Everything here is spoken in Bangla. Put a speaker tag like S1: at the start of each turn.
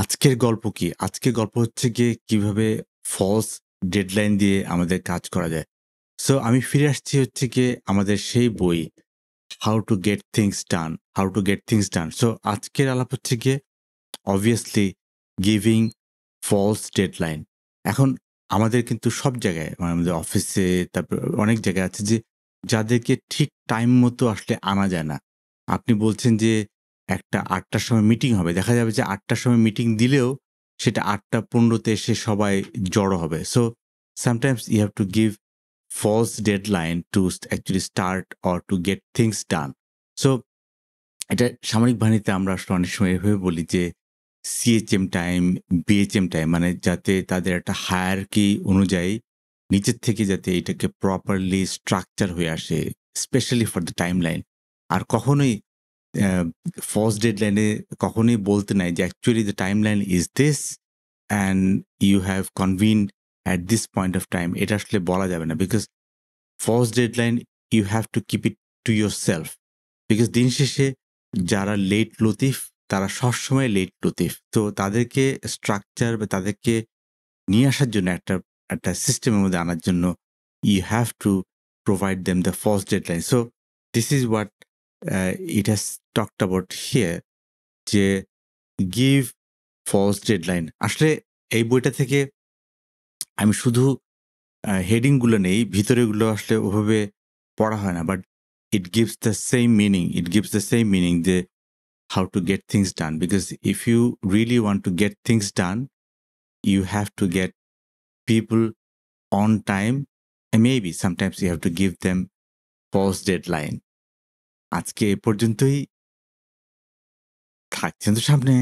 S1: আজকের গল্প কি আজকের গল্প হচ্ছে গিয়ে কিভাবে ফলস ডেডলাইন দিয়ে আমাদের কাজ করা যায় সো আমি ফিরে আসছি হচ্ছে গিয়ে আমাদের সেই বই how to get things done how to get things done so আজকের আলাপ হচ্ছে গিয়ে অবভিয়াসলি গিভিং ফলস ডেডলাইন এখন আমাদের কিন্তু সব জায়গায় মানে আমাদের অফিসে তারপর অনেক জায়গায় আছে যে যাদেরকে ঠিক টাইম মতো আসলে আনা যায় না আপনি বলছেন যে একটা আটটার সময় মিটিং হবে দেখা যাবে যে আটটার সময় মিটিং দিলেও সেটা আটটা পনেরোতে এসে সবাই জড়ো হবে so sometimes you have to give false line to actually start or to get things done so এটা সামরিক বাহিনীতে আমরা আসলে অনেক সময় এভাবে বলি যে সিএচএম টাইম বিএচএম টাইম মানে যাতে তাদের একটা হায়ার কি অনুযায়ী নিচের থেকে যাতে এটাকে প্রপারলি স্ট্রাকচার হয়ে আসে specially for the timeline আর কখনোই ডেড লাইনে কখনোই বলতে নাই যে actually the timeline is this and you have convince at this point of time এটা আসলে বলা যাবে না because first deadline you have to keep it to yourself because দিন শেষে যারা লেট লতিফ তারা সবসময় লেট লতিফ তো তাদেরকে স্ট্রাকচার বা তাদেরকে নিয়ে আসার জন্য একটা একটা সিস্টেমের মধ্যে আনার জন্য you have to provide them the first deadline so this is what uh, it has talked about here যে গিভ ফলস ডেডলাইন আসলে এই বইটা থেকে আমি শুধু হেডিংগুলো নেই ভিতরেগুলো আসলে ওভাবে পড়া হয় না but it gives the same meaning it gives the same meaning যে how to get things done because if you really want to get things done you have to get people on time maybe sometimes you have to give them false line আজকে এ পর্যন্তই থাকছেন তো সামনে